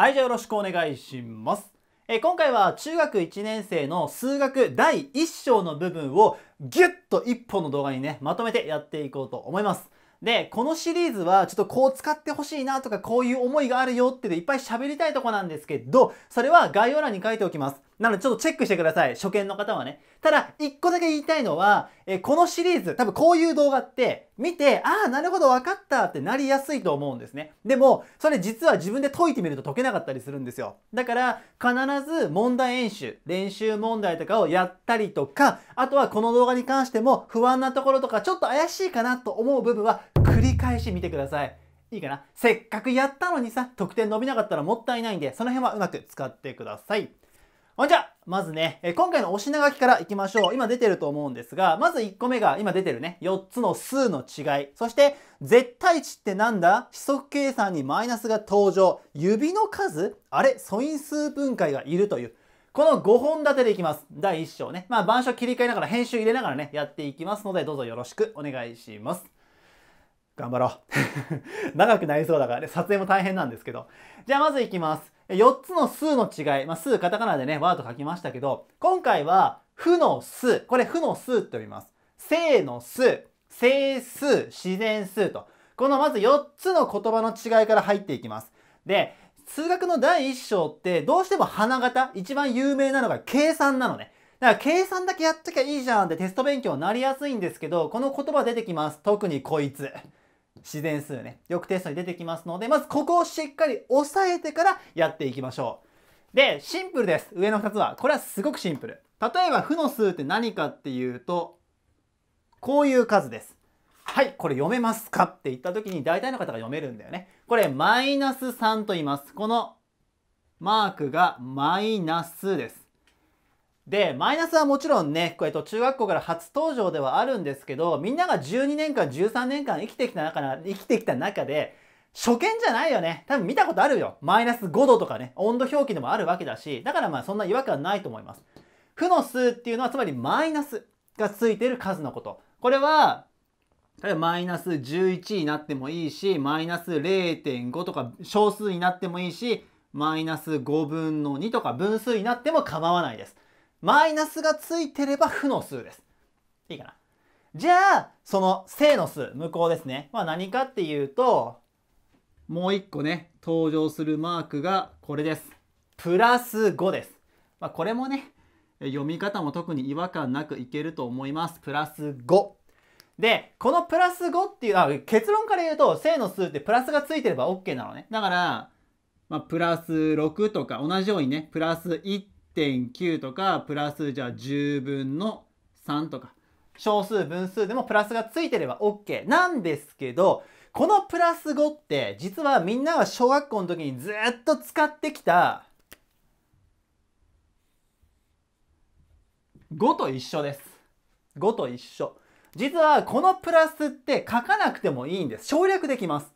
はい、じゃあよろしくお願いします。えー、今回は中学1年生の数学第1章の部分をギュッと1本の動画にね、まとめてやっていこうと思います。で、このシリーズはちょっとこう使ってほしいなとかこういう思いがあるよってでいっぱい喋りたいとこなんですけど、それは概要欄に書いておきます。なのでちょっとチェックしてください。初見の方はね。ただ、一個だけ言いたいのは、えこのシリーズ、多分こういう動画って見て、ああ、なるほど、分かったってなりやすいと思うんですね。でも、それ実は自分で解いてみると解けなかったりするんですよ。だから、必ず問題演習、練習問題とかをやったりとか、あとはこの動画に関しても不安なところとか、ちょっと怪しいかなと思う部分は繰り返し見てください。いいかなせっかくやったのにさ、得点伸びなかったらもったいないんで、その辺はうまく使ってください。ほんじゃ、まずね、え今回のお品書きからいきましょう。今出てると思うんですが、まず1個目が今出てるね、4つの数の違い。そして、絶対値ってなんだ指則計算にマイナスが登場。指の数あれ素因数分解がいるという。この5本立てでいきます。第1章ね。まあ、板書切り替えながら、編集入れながらね、やっていきますので、どうぞよろしくお願いします。頑張ろう。長くなりそうだからね、撮影も大変なんですけど。じゃあまずいきます。4つの数の違い、まあ、数カタカナでね、ワード書きましたけど、今回は、負の数、これ負の数って呼びます。正の数、整数、自然数と。このまず4つの言葉の違いから入っていきます。で、数学の第1章ってどうしても花形、一番有名なのが計算なのね。だから計算だけやっときゃいいじゃんってテスト勉強になりやすいんですけど、この言葉出てきます。特にこいつ。自然数ね、よくテストに出てきますので、まずここをしっかり押さえてからやっていきましょう。で、シンプルです。上の2つは。これはすごくシンプル。例えば、負の数って何かっていうと、こういう数です。はい、これ読めますかって言った時に大体の方が読めるんだよね。これ、マイナス3と言います。このマークがマイナスです。で、マイナスはもちろんね、これと中学校から初登場ではあるんですけど、みんなが12年間、13年間生きてきた中生きてきた中で、初見じゃないよね。多分見たことあるよ。マイナス5度とかね、温度表記でもあるわけだし、だからまあそんな違和感ないと思います。負の数っていうのはつまりマイナスがついてる数のこと。これは、例えばマイナス11になってもいいし、マイナス0.5とか小数になってもいいし、マイナス5分の2とか分数になっても構わないです。マイナスがついてれば負の数です。いいかなじゃあ、その正の数、無効ですね。まあ何かっていうと、もう一個ね、登場するマークがこれです。プラス5です。まあこれもね、読み方も特に違和感なくいけると思います。プラス5。で、このプラス5っていう、あ、結論から言うと、正の数ってプラスがついてれば OK なのね。だから、まあ、プラス6とか、同じようにね、プラス1 1.9とかプラスじゃあ10分の3とか小数分数でもプラスがついてれば OK なんですけどこのプラス5って実はみんなが小学校の時にずっと使ってきた5と一緒です。5と一緒。実はこのプラスって書かなくてもいいんです。省略できます。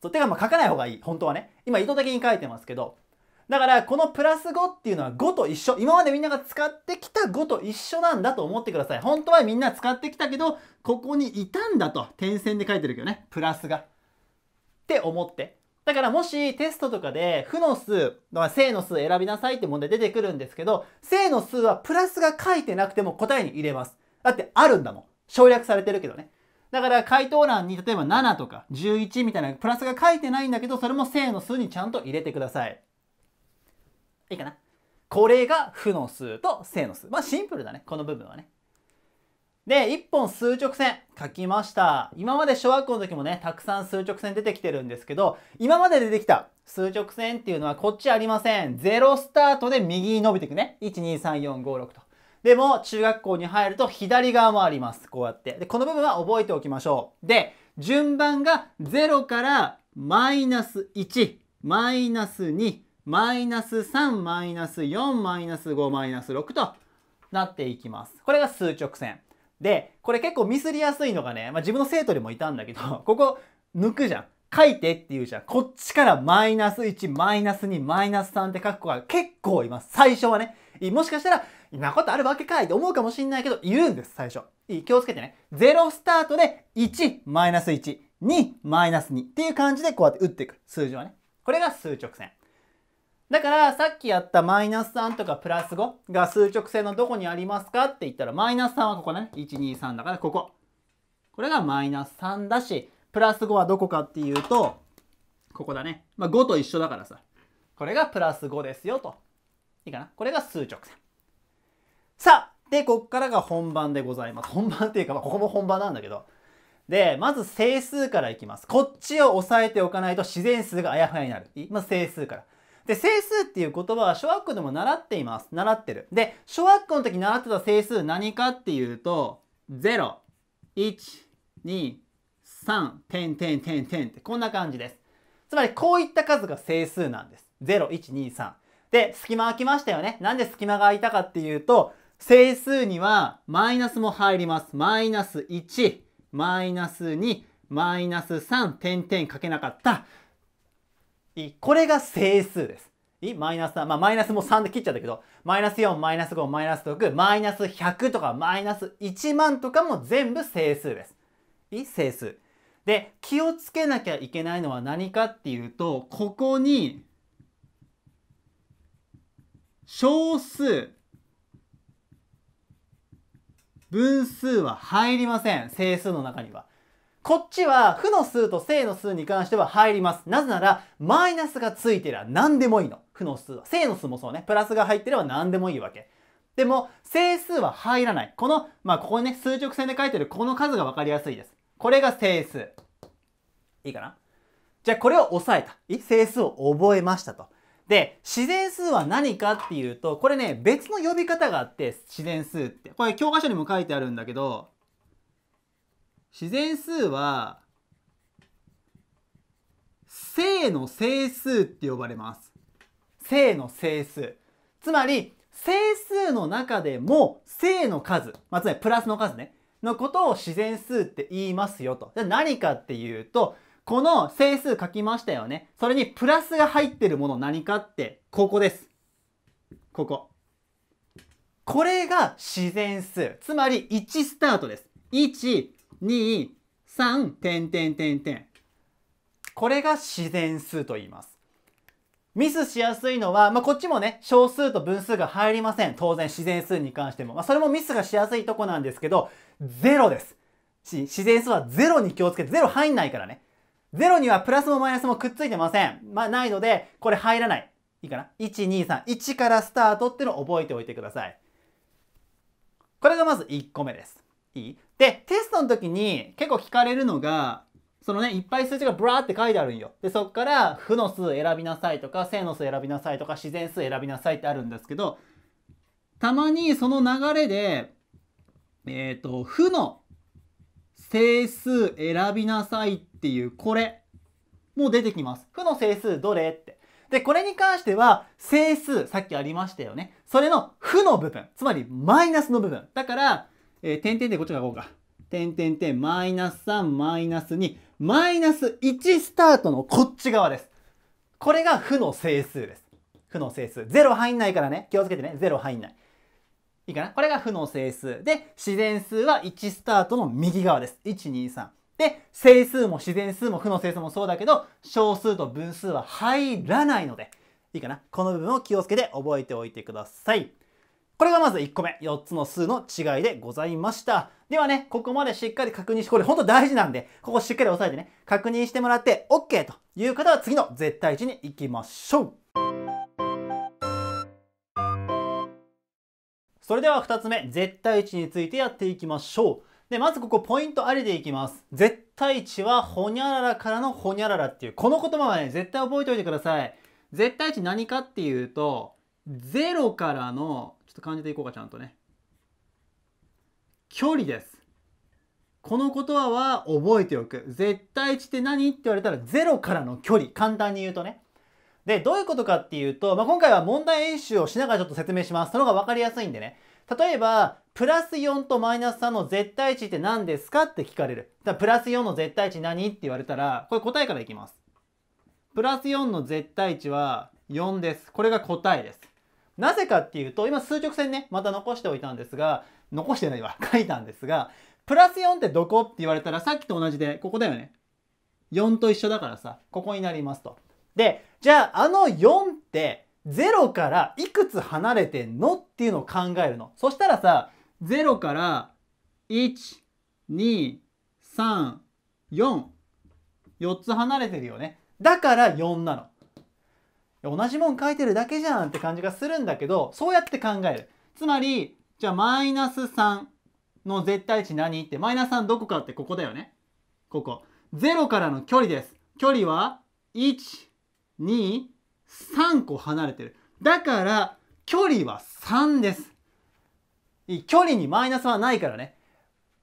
そうてかまあ書かない方がいい。本当はね。今意図的に書いてますけど。だからこのプラス5っていうのは5と一緒今までみんなが使ってきた5と一緒なんだと思ってください本当はみんな使ってきたけどここにいたんだと点線で書いてるけどねプラスがって思ってだからもしテストとかで負の数、まあ、正の数選びなさいって問題出てくるんですけど正の数はプラスが書いてなくても答えに入れますだってあるんだもん省略されてるけどねだから回答欄に例えば7とか11みたいなプラスが書いてないんだけどそれも正の数にちゃんと入れてください。いいかな。これが負の数と正の数。まあシンプルだね、この部分はね。で、一本数直線書きました。今まで小学校の時もね、たくさん数直線出てきてるんですけど、今まで出てきた数直線っていうのはこっちありません。0スタートで右に伸びていくね。123456と。でも、中学校に入ると左側もあります。こうやって。で、この部分は覚えておきましょう。で、順番が0からマイナス1、マイナス2、マイナス3マイナス4マイナス5マイナス6となっていきます。これが数直線。で、これ結構ミスりやすいのがね、まあ、自分の生徒でもいたんだけど、ここ抜くじゃん。書いてって言うじゃん。こっちからマイナス1、マイナス2、マイナス3って書く子が結構います。最初はね。もしかしたら、今なことあるわけかいって思うかもしんないけど、いるんです、最初。気をつけてね。0スタートで1、マイナス1、2、マイナス2っていう感じでこうやって打っていく。数字はね。これが数直線。だからさっきやったマイナス3とかプラス5が数直線のどこにありますかって言ったらマイナス3はここね123だからこここれがマイナス3だしプラス5はどこかっていうとここだね、まあ、5と一緒だからさこれがプラス5ですよといいかなこれが数直線さあでこっからが本番でございます本番っていうか、まあ、ここも本番なんだけどで、まず整数からいきます。こっちを押さえておかないと自然数があやふやになる。まず整数から。で、整数っていう言葉は小学校でも習っています。習ってる。で、小学校の時習ってた整数何かっていうと、0、1、2、3、点、点、点、点ってこんな感じです。つまりこういった数が整数なんです。0、1、2、3。で、隙間空きましたよね。なんで隙間が空いたかっていうと、整数にはマイナスも入ります。マイナス1、マイナス2、マイナス3、点々かけなかった。これが整数です。いマイナス3。まあ、マイナスも3で切っちゃったけど、マイナス4、マイナス5、マイナス6、マイナス100とか、マイナス1万とかも全部整数です。い整数。で、気をつけなきゃいけないのは何かっていうと、ここに、小数、分数は入りません。整数の中には。こっちは負の数と正の数に関しては入ります。なぜなら、マイナスがついてりゃ何でもいいの。負の数は。正の数もそうね。プラスが入ってれば何でもいいわけ。でも、整数は入らない。この、まあ、ここね、数直線で書いてるこの数が分かりやすいです。これが整数。いいかなじゃあ、これを押さえた。整数を覚えましたと。で、自然数は何かっていうと、これね、別の呼び方があって、自然数って。これ教科書にも書いてあるんだけど、自然数は正の整数って呼ばれます正の整数つまり整数の中でも正の数、まあ、つまりプラスの数ねのことを自然数って言いますよと。じゃ何かっていうとこの整数書きましたよね。それにプラスが入ってるもの何かってここです。ここ。これが自然数。つまり1スタートです。1、2、3、点点点点。これが自然数と言います。ミスしやすいのは、まあ、こっちもね、小数と分数が入りません。当然、自然数に関しても。まあ、それもミスがしやすいとこなんですけど、0です。自然数は0に気をつけて、0入んないからね。0にはプラスもマイナスもくっついてません。まあ、ないので、これ入らない。いいかな ?1、2、3。1からスタートっていうのを覚えておいてください。これがまず1個目です。いいで、テストの時に結構聞かれるのが、そのね、いっぱい数値がブラーって書いてあるんよ。で、そっから、負の数選びなさいとか、正の数選びなさいとか、自然数選びなさいってあるんですけど、たまにその流れで、えっ、ー、と、負の整数選びなさいっていう、これ、もう出てきます。負の整数どれって。で、これに関しては、整数、さっきありましたよね。それの負の部分、つまりマイナスの部分。だから、えー、点々でこっち書こうか。点点点、マイナス3、マイナス2、マイナス1スタートのこっち側です。これが負の整数です。負の整数。0入んないからね。気をつけてね。0入んない。いいかなこれが負の整数。で、自然数は1スタートの右側です。1、2、3。で、整数も自然数も負の整数もそうだけど、小数と分数は入らないので、いいかなこの部分を気をつけて覚えておいてください。これがまず1個目、4つの数の違いでございました。ではね、ここまでしっかり確認して、これほんと大事なんで、ここしっかり押さえてね、確認してもらって OK という方は次の絶対値に行きましょう。それでは2つ目、絶対値についてやっていきましょう。で、まずここポイントありでいきます。絶対値はほにゃららからのほにゃららっていう、この言葉はね、絶対覚えておいてください。絶対値何かっていうと、0からのと感じていこうか、ちゃんとね。距離です。この言葉は覚えておく。絶対値って何って言われたら0からの距離。簡単に言うとね。で、どういうことかっていうと、まあ、今回は問題演習をしながらちょっと説明します。その方が分かりやすいんでね。例えば、プラス4とマイナス3の絶対値って何ですかって聞かれる。だプラス4の絶対値何って言われたら、これ答えからいきます。プラス4の絶対値は4です。これが答えです。なぜかっていうと、今数直線ね、また残しておいたんですが、残してないわ、書いたんですが、プラス4ってどこって言われたらさっきと同じで、ここだよね。4と一緒だからさ、ここになりますと。で、じゃああの4って0からいくつ離れてんのっていうのを考えるの。そしたらさ、0から1、2、3、4。4つ離れてるよね。だから4なの。同じもん書いてるだけじゃんって感じがするんだけどそうやって考えるつまりじゃあマイナス3の絶対値何ってマイナス3どこかってここだよねここ0からの距離です距離は123個離れてるだから距離は3です距離にマイナスはないからね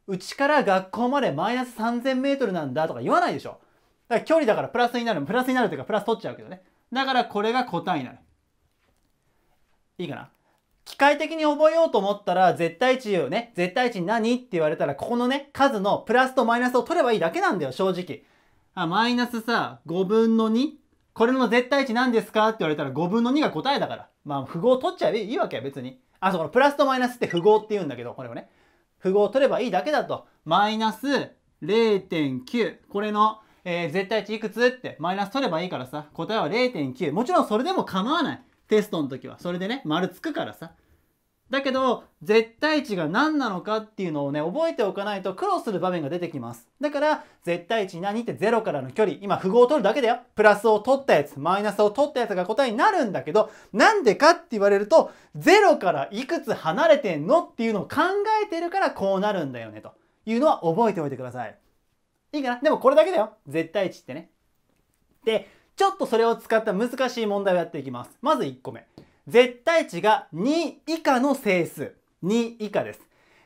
うちから学校までマイナス 3000m なんだとか言わないでしょだから距離だからプラスになるプラスになるというかプラス取っちゃうけどねだからこれが答えになる。いいかな機械的に覚えようと思ったら、絶対値をね、絶対値何って言われたら、ここのね、数のプラスとマイナスを取ればいいだけなんだよ、正直。あ、マイナスさ、5分の 2? これの絶対値何ですかって言われたら5分の2が答えだから。まあ、符号取っちゃえばいいわけ別に。あ、そう、このプラスとマイナスって符号って言うんだけど、これをね。符号を取ればいいだけだと。マイナス0.9。これのえー、絶対値いくつってマイナス取ればいいからさ、答えは0.9。もちろんそれでも構わない。テストの時は。それでね、丸つくからさ。だけど、絶対値が何なのかっていうのをね、覚えておかないと苦労する場面が出てきます。だから、絶対値何って0からの距離。今、符号を取るだけだよ。プラスを取ったやつ、マイナスを取ったやつが答えになるんだけど、なんでかって言われると、0からいくつ離れてんのっていうのを考えてるからこうなるんだよね、というのは覚えておいてください。いいかなでもこれだけだよ。絶対値ってね。で、ちょっとそれを使った難しい問題をやっていきます。まず1個目。絶対値が2以下の整数。2以下です。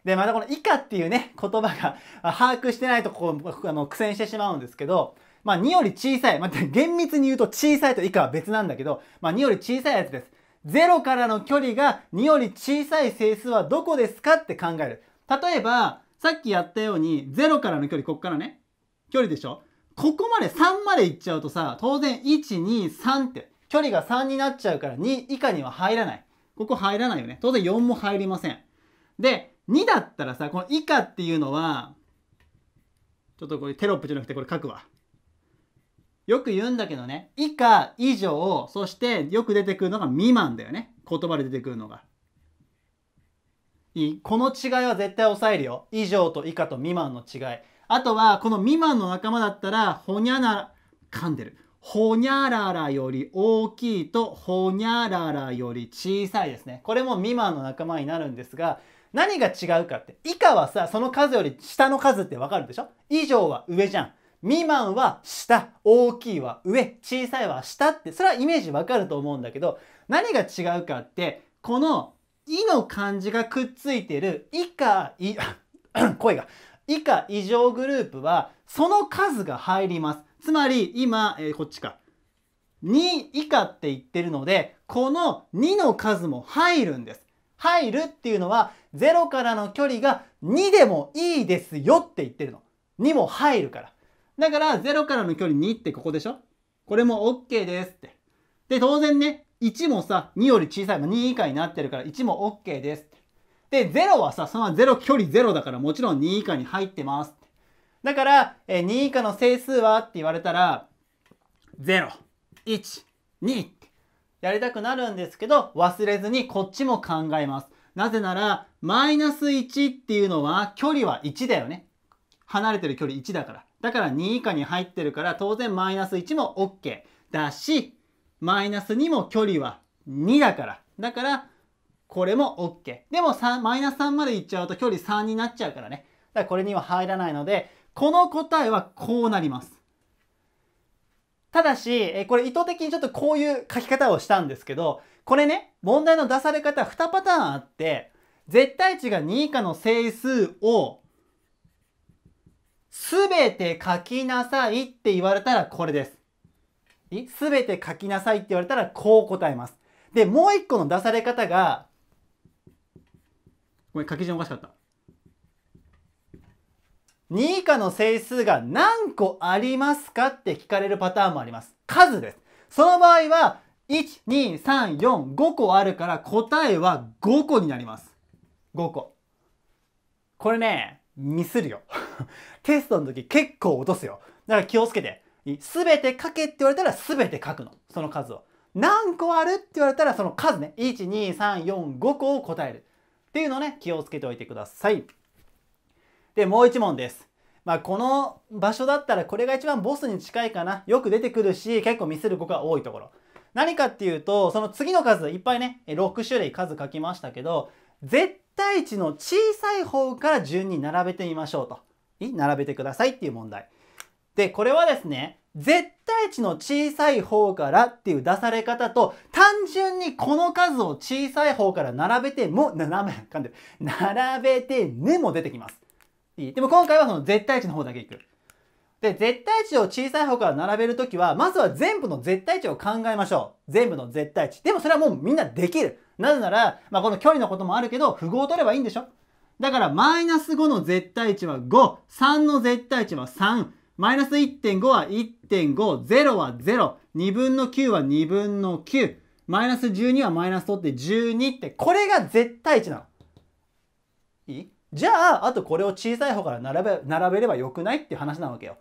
で、またこの以下っていうね、言葉が把握してないとこう、あの、苦戦してしまうんですけど、まあ2より小さい、まあ、厳密に言うと小さいと以下は別なんだけど、まあ2より小さいやつです。0からの距離が2より小さい整数はどこですかって考える。例えば、さっきやったように0からの距離、こっからね、距離でしょここまで3までいっちゃうとさ、当然123って距離が3になっちゃうから2以下には入らない。ここ入らないよね。当然4も入りません。で、2だったらさ、この以下っていうのは、ちょっとこれテロップじゃなくてこれ書くわ。よく言うんだけどね、以下、以上、そしてよく出てくるのが未満だよね。言葉で出てくるのが。いいこの違いは絶対押さえるよ。以上と以下と未満の違い。あとは、この未満の仲間だったら、ほにゃな、噛んでる。ほにゃららより大きいと、ほにゃららより小さいですね。これも未満の仲間になるんですが、何が違うかって、以下はさ、その数より下の数ってわかるでしょ以上は上じゃん。未満は下、大きいは上、小さいは下って、それはイメージわかると思うんだけど、何が違うかって、この、いの漢字がくっついてる、以下、い、声が、以下異常グループはその数が入ります。つまり今、えー、こっちか。2以下って言ってるので、この2の数も入るんです。入るっていうのは0からの距離が2でもいいですよって言ってるの。2も入るから。だから0からの距離2ってここでしょこれも OK ですって。で、当然ね、1もさ、2より小さい、2以下になってるから1も OK です。で、0はさ、その0距離0だからもちろん2以下に入ってます。だから、えー、2以下の整数はって言われたら、0、1、2ってやりたくなるんですけど、忘れずにこっちも考えます。なぜなら、マイナス1っていうのは距離は1だよね。離れてる距離1だから。だから2以下に入ってるから当然マイナス1も OK だし、マイナス2も距離は2だから。だからこれも OK。でも3、マイナス3までいっちゃうと距離3になっちゃうからね。だからこれには入らないので、この答えはこうなります。ただし、これ意図的にちょっとこういう書き方をしたんですけど、これね、問題の出され方2パターンあって、絶対値が2以下の整数をすべて書きなさいって言われたらこれです。すべて書きなさいって言われたらこう答えます。で、もう一個の出され方がごめん書き順おかしかった2以下の整数が何個ありますかって聞かれるパターンもあります数ですその場合は12345個あるから答えは5個になります5個これねミスるよ テストの時結構落とすよだから気をつけて全て書けって言われたら全て書くのその数を何個あるって言われたらその数ね12345個を答えるっていうのね、気をつけておいてください。で、もう一問です。まあ、この場所だったらこれが一番ボスに近いかな。よく出てくるし、結構ミスる子が多いところ。何かっていうと、その次の数、いっぱいね、6種類数書きましたけど、絶対値の小さい方から順に並べてみましょうと。並べてくださいっていう問題。で、これはですね、絶対値の小さい方からっていう出され方と、単純にこの数を小さい方から並べても、並べ、噛んでる。並べてねも出てきます。いいでも今回はその絶対値の方だけいく。で、絶対値を小さい方から並べるときは、まずは全部の絶対値を考えましょう。全部の絶対値。でもそれはもうみんなできる。なぜなら、まあ、この距離のこともあるけど、符号を取ればいいんでしょだから、マイナス5の絶対値は5、3の絶対値は3、マイナス1.5は1 1.5、0は0、2分の9は2分の9、マイナス12はマイナス取って12って、これが絶対値なの。いいじゃあ、あとこれを小さい方から並べ並べればよくないっていう話なわけよ。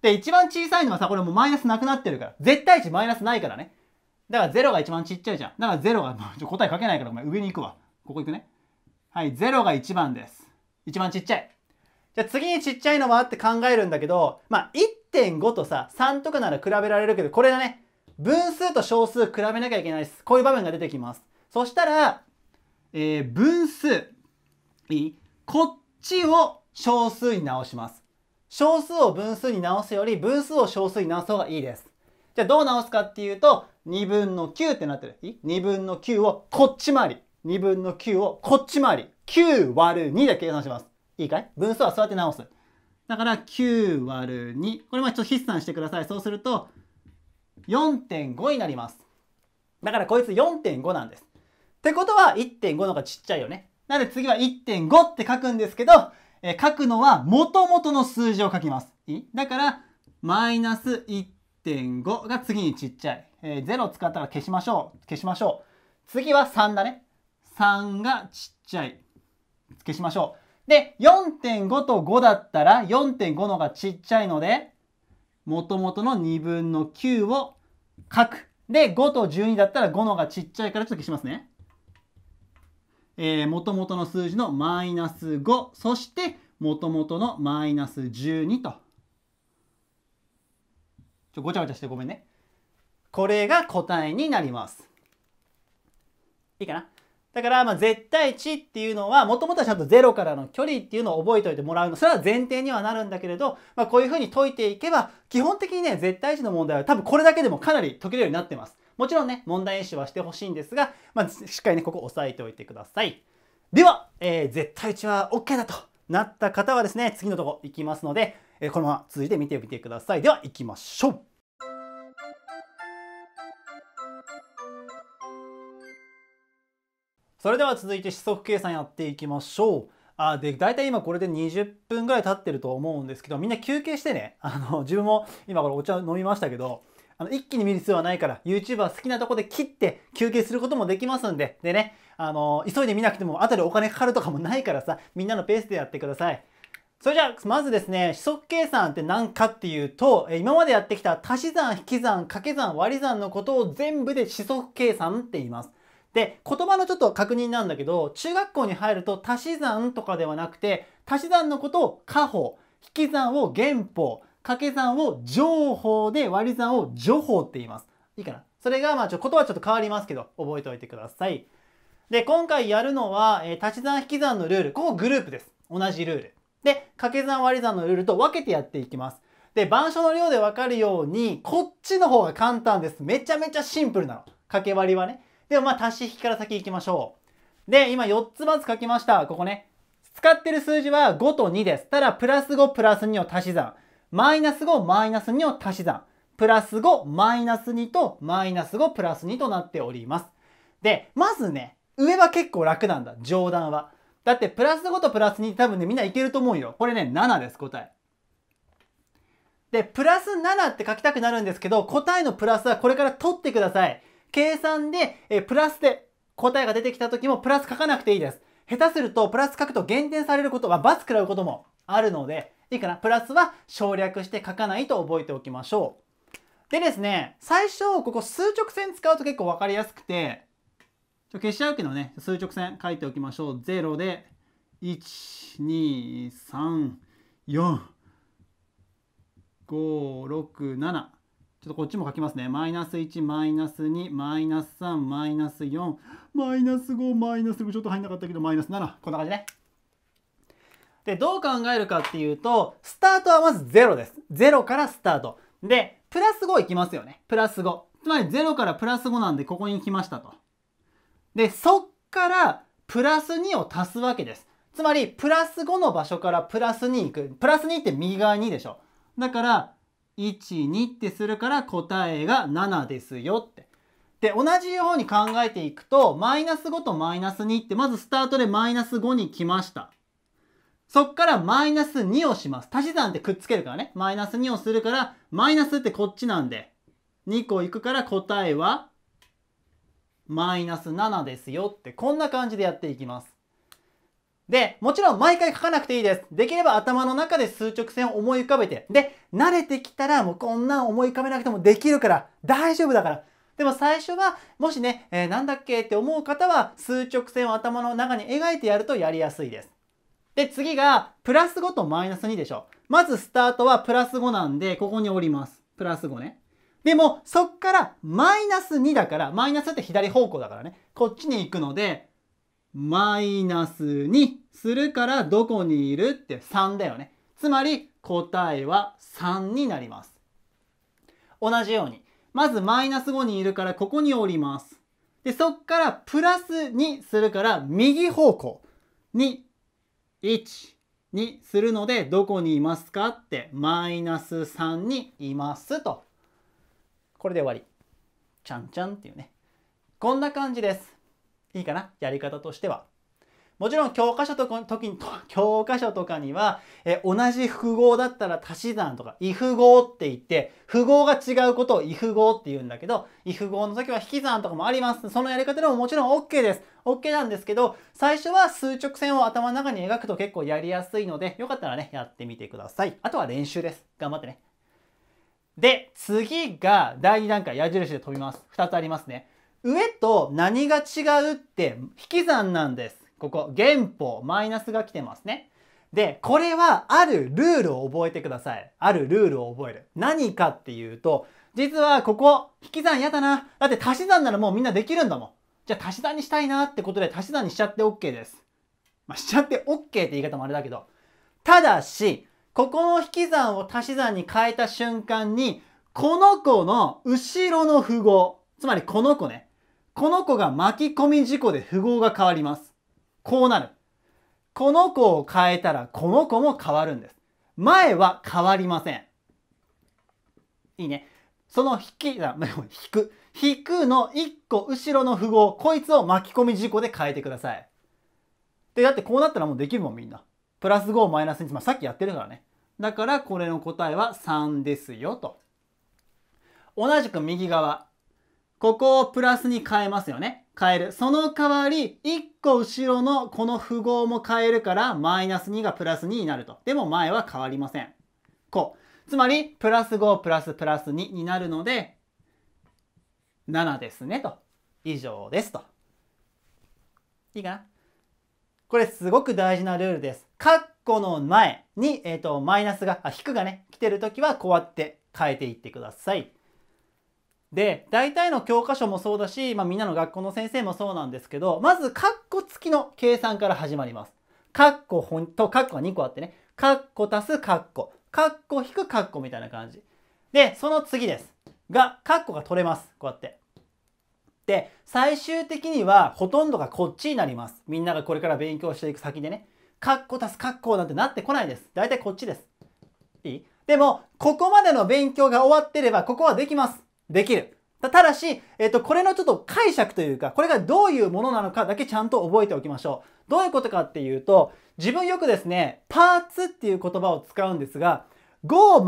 で、一番小さいのはさ、これもうマイナスなくなってるから。絶対値マイナスないからね。だから0が一番ちっちゃいじゃん。だから0が、ち ょ答え書けないからお前上に行くわ。ここ行くね。はい、0が1番です。一番ちっちゃい。じゃあ次にちっちゃいのはって考えるんだけど、まあ1.5とさ、3とかなら比べられるけど、これだね。分数と小数比べなきゃいけないです。こういう場面が出てきます。そしたら、えー、分数。いいこっちを小数に直します。小数を分数に直すより、分数を小数に直す方がいいです。じゃあどう直すかっていうと、2分の9ってなってる。い2分の9をこっち回り。2分の9をこっち回り。9割る2で計算します。いいかい分数はそうやって直す。だから9割る2。これもちょっと筆算してください。そうすると4.5になります。だからこいつ4.5なんです。ってことは1.5の方がちっちゃいよね。なので次は1.5って書くんですけど、えー、書くのは元々の数字を書きます。いいだから、マイナス1.5が次にちっちゃい。えー、0使ったら消しましょう。消しましょう。次は3だね。3がちっちゃい。消しましょう。で、4.5と5だったら、4.5のがちっちゃいので、もともとの2分の9を書く。で、5と12だったら5のがちっちゃいからちょっと消しますね。えー、もともとの数字のマイナス5、そしてもともとのマイナス12と。ちょ、ごちゃごちゃしてごめんね。これが答えになります。いいかなだから、まあ、絶対値っていうのは、もともとはちゃんと0からの距離っていうのを覚えておいてもらうの。それは前提にはなるんだけれど、まあ、こういうふうに解いていけば、基本的にね、絶対値の問題は多分これだけでもかなり解けるようになってます。もちろんね、問題演習はしてほしいんですが、まあ、しっかりね、ここ押さえておいてください。では、えー、絶対値は OK だとなった方はですね、次のとこ行きますので、えー、このまま続いて見てみてください。では、行きましょう。それでは続いて四則計算やっていきましょう。あで大体今これで20分ぐらい経ってると思うんですけどみんな休憩してねあの自分も今これお茶飲みましたけどあの一気に見る必要はないから YouTuber 好きなとこで切って休憩することもできますんででねあの急いで見なくても後でお金かかるとかもないからさみんなのペースでやってください。それじゃあ、まずですね、四則計算って何かっていうと、今までやってきた足し算、引き算、掛け算、割り算のことを全部で四則計算って言います。で、言葉のちょっと確認なんだけど、中学校に入ると足し算とかではなくて、足し算のことを加法、引き算を減法、掛け算を乗法で割り算を除法って言います。いいかなそれが、まあちょ、言葉ちょっと変わりますけど、覚えておいてください。で、今回やるのは、えー、足し算引き算のルール。ここグループです。同じルール。で、掛け算割り算のルールと分けてやっていきます。で、板書の量で分かるように、こっちの方が簡単です。めちゃめちゃシンプルなの。掛け割りはね。ではまあ足し引きから先行きましょう。で、今4つまず書きました。ここね。使ってる数字は5と2です。ただ、プラス5、プラス2を足し算。マイナス5、マイナス2を足し算。プラス5、マイナス2と、マイナス5、プラス2となっております。で、まずね、上は結構楽なんだ。上段は。だって、プラス5とプラス2多分ね、みんないけると思うよ。これね、7です、答え。で、プラス7って書きたくなるんですけど、答えのプラスはこれから取ってください。計算で、えプラスで答えが出てきた時もプラス書かなくていいです。下手するとプラス書くと減点されることは罰食らうこともあるので、いいかなプラスは省略して書かないと覚えておきましょう。でですね、最初ここ数直線使うと結構わかりやすくて、ちょ消し合うけどね、数直線書いておきましょう。0で、1、2、3、4、5、6、7。ちょっとこっちも書きますね。マイナス1、マイナス2、マイナス3、マイナス4、マイナス5、マイナス6、ちょっと入んなかったけど、マイナス7。こんな感じね。で、どう考えるかっていうと、スタートはまず0です。0からスタート。で、プラス5いきますよね。プラス5。つまり0からプラス5なんで、ここに来ましたと。で、そっからプラス2を足すわけです。つまり、プラス5の場所からプラス2行く。プラス2って右側にでしょ。だから、12ってするから答えが7ですよって。で、同じように考えていくと、マイナス5とマイナス2って、まずスタートでマイナス5に来ました。そっからマイナス2をします。足し算ってくっつけるからね。マイナス2をするから、マイナスってこっちなんで、2個いくから答えは、マイナス7ですよって、こんな感じでやっていきます。で、もちろん毎回書かなくていいです。できれば頭の中で数直線を思い浮かべて。で、慣れてきたらもうこんなん思い浮かべなくてもできるから、大丈夫だから。でも最初は、もしね、えー、なんだっけって思う方は、数直線を頭の中に描いてやるとやりやすいです。で、次が、プラス5とマイナス2でしょ。まずスタートはプラス5なんで、ここに折ります。プラス5ね。でも、そっからマイナス2だから、マイナスって左方向だからね。こっちに行くので、マイナス2するからどこにいるって3だよね。つまり答えは3になります。同じように、まずマイナス5にいるからここにおります。で、そっからプラス2するから右方向に1、にするのでどこにいますかってマイナス3にいますとこれで終わりちゃんちゃんっていうねこんな感じですいいかなやり方としては。もちろん教科書とか時に 教科書とかには、え同じ符号だったら足し算とか、異符号って言って、符号が違うことを異符号って言うんだけど、異符号の時は引き算とかもあります。そのやり方でももちろん OK です。OK なんですけど、最初は数直線を頭の中に描くと結構やりやすいので、よかったらね、やってみてください。あとは練習です。頑張ってね。で、次が第2段階、矢印で飛びます。2つありますね。上と何が違うって引き算なんです。ここ、原法、マイナスが来てますね。で、これはあるルールを覚えてください。あるルールを覚える。何かっていうと、実はここ、引き算嫌だな。だって足し算ならもうみんなできるんだもん。じゃあ足し算にしたいなってことで足し算にしちゃって OK です。まあ、しちゃって OK って言い方もあれだけど。ただし、ここの引き算を足し算に変えた瞬間に、この子の後ろの符号、つまりこの子ね、この子が巻き込み事故で符号が変わります。こうなる。この子を変えたらこの子も変わるんです。前は変わりません。いいね。その引き、引く。引くの1個後ろの符号、こいつを巻き込み事故で変えてください。で、だってこうなったらもうできるもんみんな。プラス5マイナス1、まあ、さっきやってるからね。だからこれの答えは3ですよと。同じく右側。ここをプラスに変えますよね。変える。その代わり、1個後ろのこの符号も変えるから、マイナス2がプラス2になると。でも前は変わりません。こう。つまり、プラス5プラスプラス2になるので、7ですねと。以上ですと。いいかなこれすごく大事なルールです。カッコの前に、えっ、ー、と、マイナスが、あ、引くがね、来てるときはこうやって変えていってください。で、大体の教科書もそうだし、まあみんなの学校の先生もそうなんですけど、まずカッコ付きの計算から始まります。カッコと、カッコが2個あってね、カッコ足すカッコ、カッコ引くカッコみたいな感じ。で、その次です。が、カッコが取れます。こうやって。で、最終的にはほとんどがこっちになります。みんながこれから勉強していく先でね。カッコ足すカッコなんてなってこないです。大体こっちです。いいでも、ここまでの勉強が終わってれば、ここはできます。できる。ただし、えっ、と、これのちょっと解釈というか、これがどういうものなのかだけちゃんと覚えておきましょう。どういうことかっていうと、自分よくですね、パーツっていう言葉を使うんですが、5-7、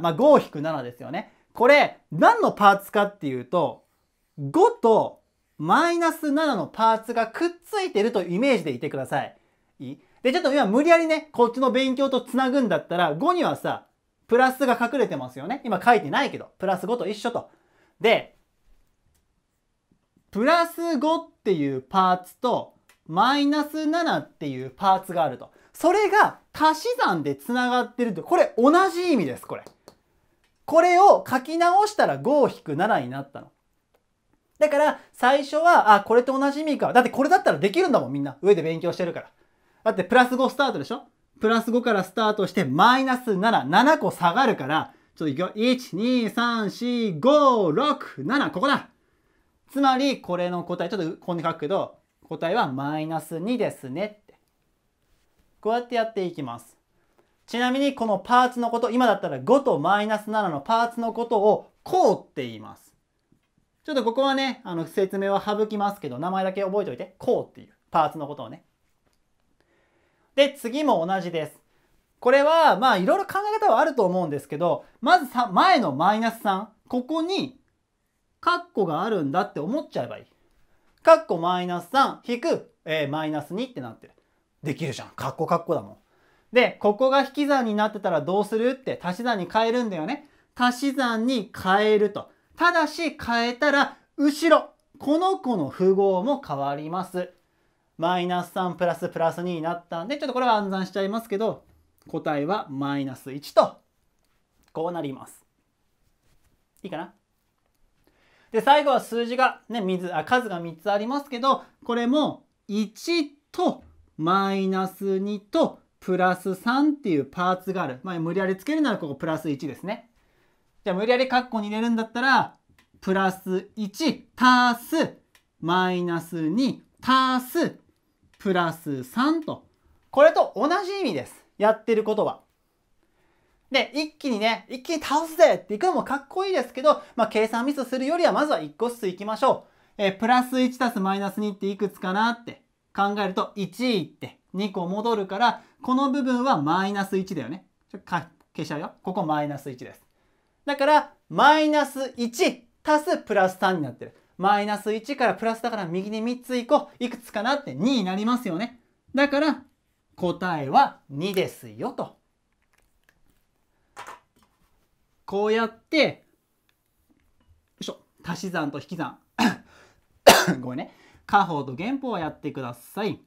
まあ、5-7ですよね。これ、何のパーツかっていうと、5とマイナス7のパーツがくっついてるというイメージでいてください。で、ちょっと今無理やりね、こっちの勉強とつなぐんだったら、5にはさ、プラスが隠れてますよね。今書いてないけど、プラス5と一緒と。で、プラス5っていうパーツと、マイナス7っていうパーツがあると。それが足し算でつながってると。これ同じ意味です、これ。これを書き直したら5を引く7になったの。だから最初は、あ、これと同じ意味か。だってこれだったらできるんだもん、みんな。上で勉強してるから。だってプラス5スタートでしょプラス5からスタートして、マイナス7、7個下がるから、ちょっと行くよ。1、2、3、4、5、6、7、ここだつまり、これの答え、ちょっとここに書くけど、答えはマイナス2ですねって。こうやってやっていきます。ちなみに、このパーツのこと、今だったら5とマイナス7のパーツのことを、こうって言います。ちょっとここはね、あの、説明は省きますけど、名前だけ覚えておいて、こうっていうパーツのことをね。で、次も同じです。これは、まあ、いろいろ考え方はあると思うんですけど、まずさ、前のマイナス3、ここに、カッコがあるんだって思っちゃえばいい。カッコマイナス3引く、えー、マイナス2ってなってる。できるじゃん。カッコカッコだもん。で、ここが引き算になってたらどうするって足し算に変えるんだよね。足し算に変えると。ただし変えたら、後ろ。この子の符号も変わります。マイナス3プラスプラス2になったんで、ちょっとこれは暗算しちゃいますけど、答えはマイナス1と、こうなります。いいかなで、最後は数字が、ね、水あ数が3つありますけど、これも1とマイナス2とプラス3っていうパーツがある。まあ、無理やりつけるならここプラス1ですね。じゃあ無理やりカッコに入れるんだったら、プラス1足すマイナス2足すプラス3とこれと同じ意味ですやってることは。で、一気にね、一気に倒すぜっていくのもかっこいいですけど、まあ、計算ミスするよりはまずは1個ずついきましょう。えプラス1たすマイナス2っていくつかなって考えると、1いって2個戻るから、この部分はマイナス1だよね。ちょか消しちゃうよ。ここマイナス1です。だから、マイナス1足すプラス3になってる。マイナス1からプラスだから右に3つ行こう。いくつかなって2になりますよね。だから答えは2ですよと。こうやってよいしょ足し算と引き算 ごめんね加法と原法をやってください。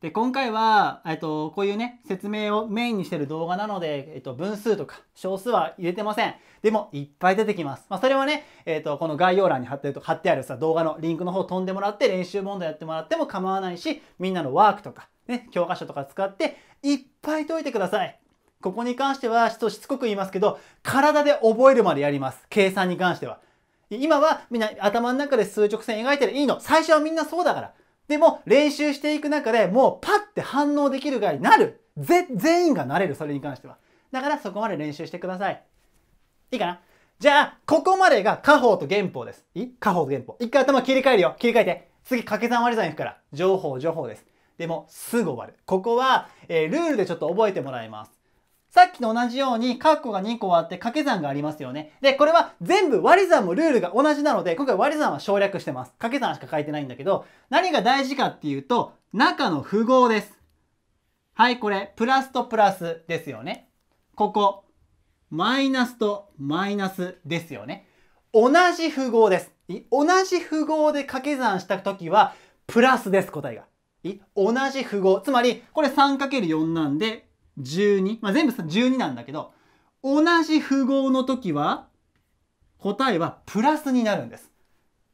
で、今回は、えっと、こういうね、説明をメインにしてる動画なので、えっと、分数とか小数は入れてません。でも、いっぱい出てきます。まあ、それはね、えっと、この概要欄に貼ってると、貼ってあるさ、動画のリンクの方飛んでもらって、練習問題やってもらっても構わないし、みんなのワークとか、ね、教科書とか使って、いっぱい解いてください。ここに関しては、ちょっとしつこく言いますけど、体で覚えるまでやります。計算に関しては。今はみんな頭の中で数直線描いてるいいの。最初はみんなそうだから。でも練習していく中でもうパッて反応できるぐらいになるぜ、全員がなれるそれに関してはだからそこまで練習してくださいいいかなじゃあここまでが家宝と原法ですい家宝と原法一回頭切り替えるよ切り替えて次掛け算割り算いくから情報情報ですでもすぐ終わるここは、えー、ルールでちょっと覚えてもらいますさっきと同じように、カッコが2個あって掛け算がありますよね。で、これは全部割り算もルールが同じなので、今回割り算は省略してます。掛け算しか書いてないんだけど、何が大事かっていうと、中の符号です。はい、これ、プラスとプラスですよね。ここ、マイナスとマイナスですよね。同じ符号です。同じ符号で掛け算した時は、プラスです、答えが。同じ符号。つまり、これ 3×4 なんで、12、まあ、全部12なんだけど、同じ符号の時は、答えはプラスになるんです。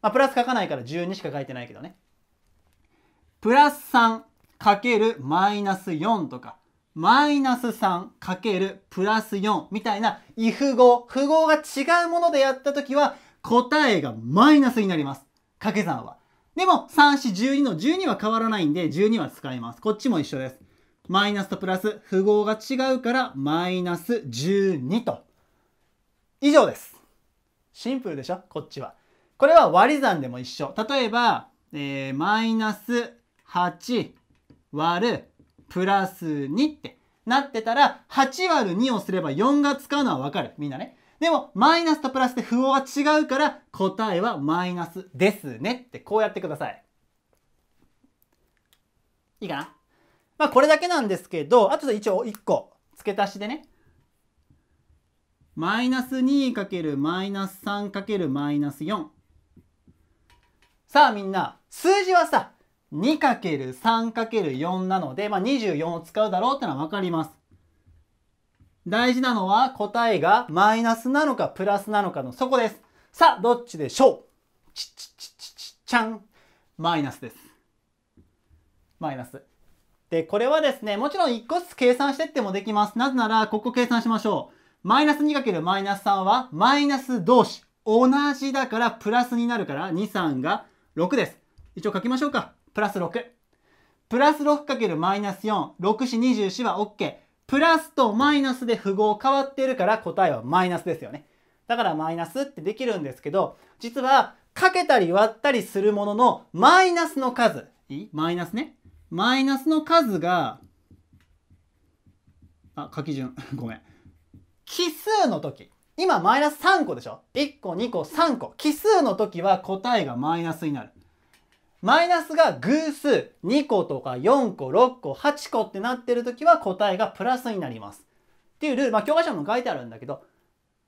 まあ、プラス書かないから12しか書いてないけどね。プラス3かけるマイナス4とか、マイナス3かけるプラス4みたいな異符号、符号が違うものでやった時は、答えがマイナスになります。掛け算は。でも、3、4、12の12は変わらないんで、12は使います。こっちも一緒です。マイナスとプラス符号が違うからマイナス12と以上ですシンプルでしょこっちはこれは割り算でも一緒例えば、えー、マイナス8割るプラス2ってなってたら8割る2をすれば4が使うのはわかるみんなねでもマイナスとプラスで符号が違うから答えはマイナスですねってこうやってくださいいいかなまあこれだけなんですけど、あと一応1個付け足しでね。マイナス 2× マイナス 3× マイナス4。さあみんな、数字はさ、2×3×4 なので、まあ、24を使うだろうってのはわかります。大事なのは答えがマイナスなのかプラスなのかのそこです。さあ、どっちでしょうちちちちちちゃん。マイナスです。マイナス。で、これはですね、もちろん1個ずつ計算してってもできます。なぜなら、ここ計算しましょう。マイナス 2× マイナス3は、マイナス同士。同じだから、プラスになるから、2、3が6です。一応書きましょうか。プラス6。プラス 6× マイナス4。6 4、24は OK。プラスとマイナスで符号変わっているから、答えはマイナスですよね。だからマイナスってできるんですけど、実は、かけたり割ったりするものの、マイナスの数。いいマイナスね。マイナスの数が、あ、書き順。ごめん。奇数の時。今マイナス3個でしょ ?1 個、2個、3個。奇数の時は答えがマイナスになる。マイナスが偶数、2個とか4個、6個、8個ってなってる時は答えがプラスになります。っていうルール、まあ教科書にも書いてあるんだけど、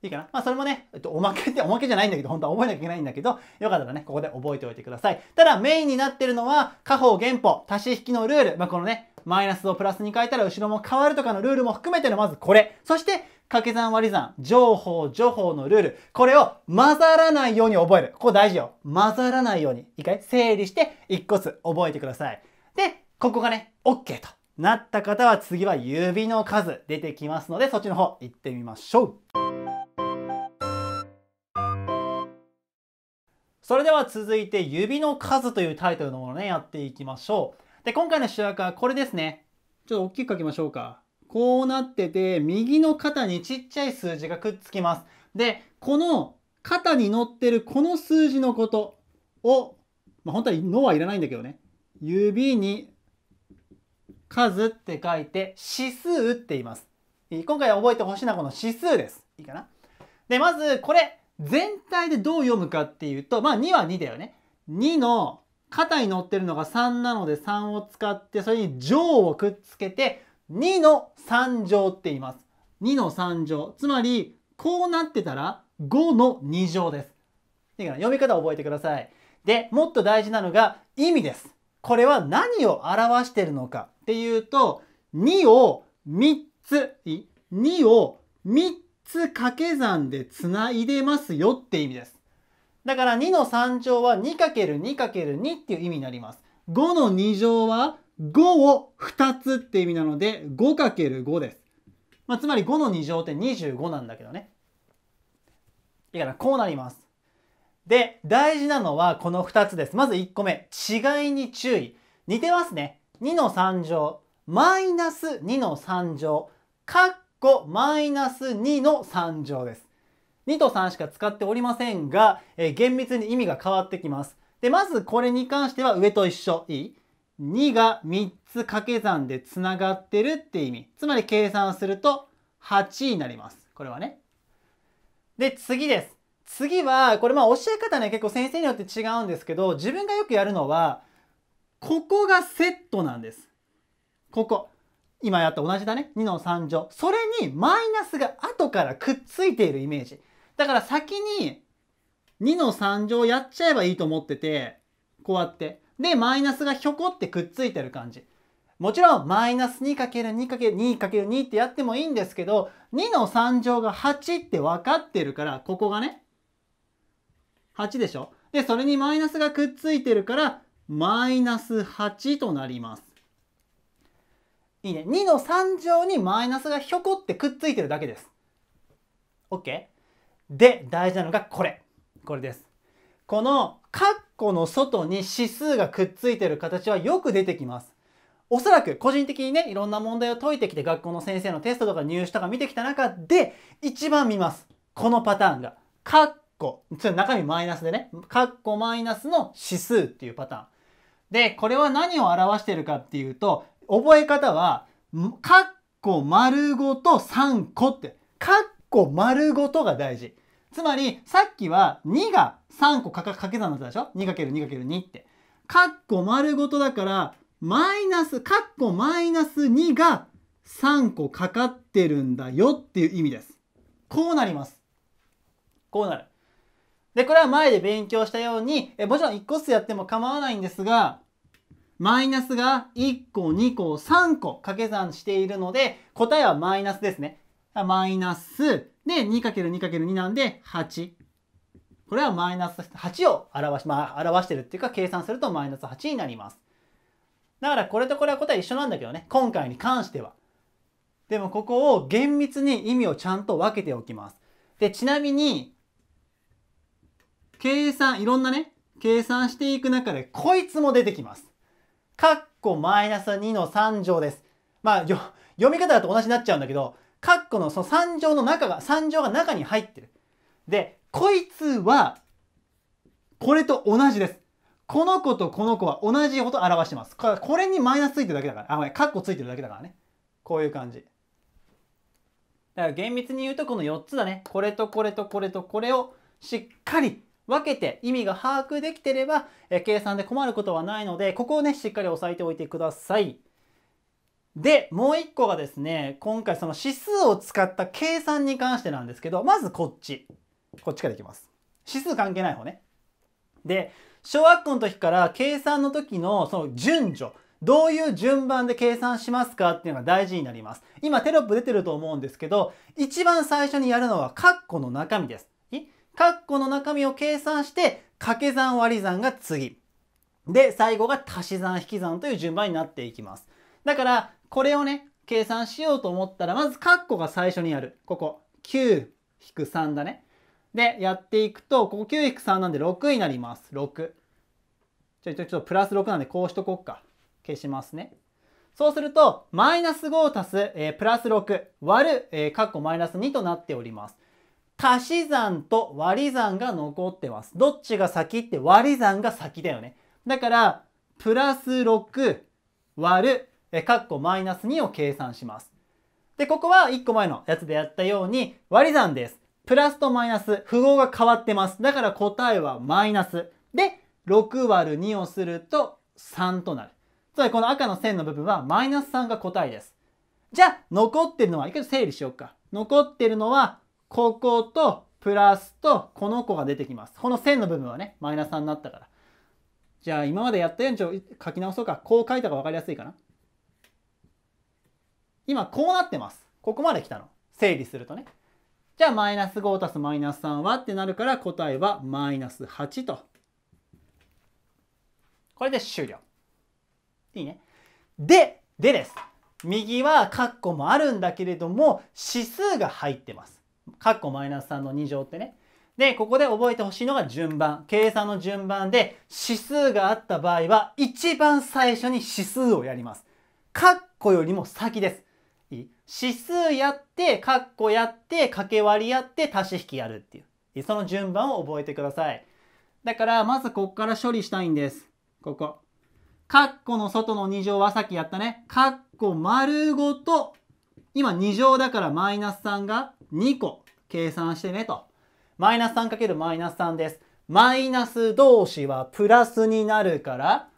いいかなまあそれもね、えっと、おまけって、おまけじゃないんだけど、本当は覚えなきゃいけないんだけど、よかったらね、ここで覚えておいてください。ただ、メインになってるのは、加法減法、足し引きのルール。まあこのね、マイナスをプラスに変えたら後ろも変わるとかのルールも含めてのまずこれ。そして、掛け算割り算、情報、情報のルール。これを混ざらないように覚える。ここ大事よ。混ざらないように。一回整理して、一個ずつ覚えてください。で、ここがね、OK となった方は次は指の数出てきますので、そっちの方行ってみましょう。それでは続いて指の数というタイトルのものね、やっていきましょう。で、今回の主役はこれですね。ちょっと大きく書きましょうか。こうなってて、右の肩にちっちゃい数字がくっつきます。で、この肩に乗ってるこの数字のことを、まあ、本当は「の」はいらないんだけどね。指に数って書いて指数って言います。今回覚えてほしいのはこの指数です。いいかなで、まずこれ。全体でどう読むかっていうと、まあ2は2だよね。2の肩に乗ってるのが3なので3を使ってそれに乗をくっつけて2の3乗って言います。2の3乗。つまりこうなってたら5の2乗です。いいかな読み方を覚えてください。で、もっと大事なのが意味です。これは何を表してるのかっていうと2を3つ、2を3つ掛け算でつないでますよって意味です。だから2の3乗は 2×2×2 っていう意味になります。5の2乗は5を2つって意味なので 5×5 です。まあ、つまり5の2乗って25なんだけどね。いいかな、こうなります。で、大事なのはこの2つです。まず1個目、違いに注意。似てますね。2の3乗、マイナス2の3乗、かっ個マイナス2の3乗です。2と3しか使っておりませんが、えー、厳密に意味が変わってきます。で、まずこれに関しては上と一緒。いい ?2 が3つ掛け算でつながってるって意味。つまり計算すると8になります。これはね。で、次です。次は、これまあ教え方ね、結構先生によって違うんですけど、自分がよくやるのは、ここがセットなんです。ここ。今やった同じだね2の3乗それにマイナスが後からくっついているイメージだから先に2の3乗やっちゃえばいいと思っててこうやってでマイナスがひょこってくっついてる感じもちろんマイナス 2×2×2×2 ってやってもいいんですけど2の3乗が8って分かってるからここがね8でしょでそれにマイナスがくっついてるからマイナス8となりますいいね。2の3乗にマイナスがひょこってくっついてるだけです。OK? で、大事なのがこれ。これです。このカッコの外に指数がくっついてる形はよく出てきます。おそらく個人的にね、いろんな問題を解いてきて学校の先生のテストとか入試とか見てきた中で一番見ます。このパターンが。カッコ。ちょ中身マイナスでね。カッコマイナスの指数っていうパターン。で、これは何を表しているかっていうと、覚え方は、カッコ丸ごと3個って、カッコ丸ごとが大事。つまり、さっきは2が3個かかかけ算だったでしょ ?2×2×2 って。カッコ丸ごとだから、マイナス、カッコマイナス2が3個かかってるんだよっていう意味です。こうなります。こうなる。で、これは前で勉強したように、えもちろん1個ずつやっても構わないんですが、マイナスが1個、2個、3個掛け算しているので、答えはマイナスですね。マイナス。で、2×2×2 なんで8。これはマイナス8を表し、まあ、表してるっていうか、計算するとマイナス8になります。だからこれとこれは答え一緒なんだけどね。今回に関しては。でもここを厳密に意味をちゃんと分けておきます。で、ちなみに、計算、いろんなね、計算していく中でこいつも出てきます。カッコマイナス2の3乗です。まあ、読み方だと同じになっちゃうんだけど、カッコのその3乗の中が、3乗が中に入ってる。で、こいつは、これと同じです。この子とこの子は同じこと表してます。これにマイナスついてるだけだから、あ、ごめん、カッコついてるだけだからね。こういう感じ。だから厳密に言うとこの4つだね。これとこれとこれとこれをしっかり分けて意味が把握できてれば、え計算で困ることはないので、ここをね、しっかり押さえておいてください。で、もう一個がですね、今回その指数を使った計算に関してなんですけど、まずこっち。こっちからいきます。指数関係ない方ね。で、小学校の時から計算の時のその順序、どういう順番で計算しますかっていうのが大事になります。今テロップ出てると思うんですけど、一番最初にやるのは括弧の中身です。括弧の中身を計算して掛け算割り算が次。で、最後が足し算引き算という順番になっていきます。だから、これをね、計算しようと思ったら、まず括弧が最初にある。ここ、9-3だね。で、やっていくと、ここ9-3なんで6になります。6。ちょいちょいちょっとプラス6なんでこうしとこっか。消しますね。そうすると、マイナス5足す、えー、プラス6割る、えー、マイナス2となっております。足し算と割り算が残ってます。どっちが先って割り算が先だよね。だから、プラス6割る、え、カッコマイナス2を計算します。で、ここは1個前のやつでやったように割り算です。プラスとマイナス、符号が変わってます。だから答えはマイナス。で、6割る2をすると3となる。つまりこの赤の線の部分はマイナス3が答えです。じゃあ、残ってるのは、一回整理しようか。残ってるのはこことプラスとこの子が出てきます。この線の部分はね、マイナス3になったから。じゃあ今までやったやつを書き直そうか。こう書いたか分かりやすいかな。今こうなってます。ここまで来たの。整理するとね。じゃあマイナス5足すマイナス3はってなるから答えはマイナス8と。これで終了。いいね。で、でです。右は括弧もあるんだけれども指数が入ってます。カッマイナス3の2乗ってね。で、ここで覚えてほしいのが順番。計算の順番で指数があった場合は、一番最初に指数をやります。カッよりも先です。指数やって、カッやって、掛け割りやって、足し引きやるっていう。その順番を覚えてください。だから、まずここから処理したいんです。ここ。括弧の外の2乗はさっきやったね。括弧丸ごと今2乗だからマイナス3が2個計算してねと。マイナス 3× マイナス3です。マイナス同士はプラスになるから、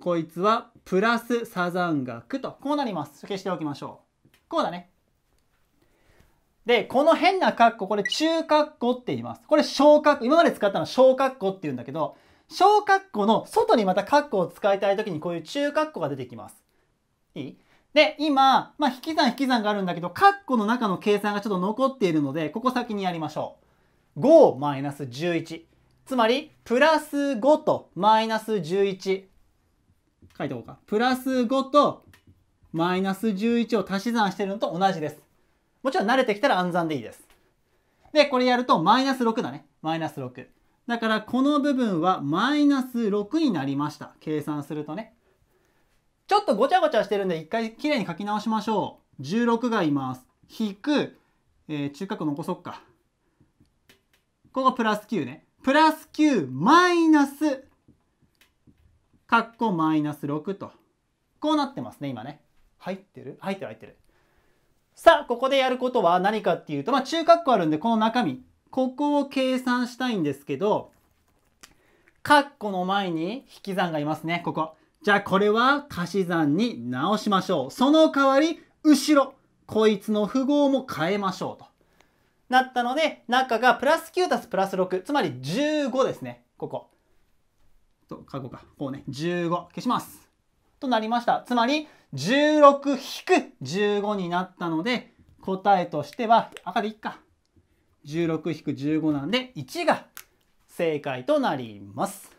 こいつはプラスサザン学と。こうなります。消しておきましょう。こうだね。で、この変な括弧、これ中括弧って言います。これ小括弧、今まで使ったのは小括弧って言うんだけど、小括弧の外にまた括弧を使いたい時にこういう中括弧が出てきます。いいで、今、まあ、引き算引き算があるんだけど、括弧の中の計算がちょっと残っているので、ここ先にやりましょう。5マイナス11。つまり、プラス5とマイナス11。書いておこうか。プラス5とマイナス11を足し算してるのと同じです。もちろん慣れてきたら暗算でいいです。で、これやるとマイナス6だね。マイナス6。だからこの部分はマイナス6になりました。計算するとね。ちょっとごちゃごちゃしてるんで一回きれいに書き直しましょう。16がいます。引く、えー、中角残そっか。ここプラス9ね。プラス9マイナス、カッコマイナス6と。こうなってますね、今ね。入ってる入ってる入ってる。さあ、ここでやることは何かっていうと、まあ中括弧あるんで、この中身。ここを計算したいんですけど、カッコの前に引き算がいますね、ここ。じゃあこれは足し算に直しましょう。その代わり、後ろ、こいつの符号も変えましょうと。なったので、中がプラス9たすプラス6、つまり15ですね。ここ。と、こうか。こうね、15。消します。となりました。つまり、16引く15になったので、答えとしては、赤でいっか。16引く15なんで、1が正解となります。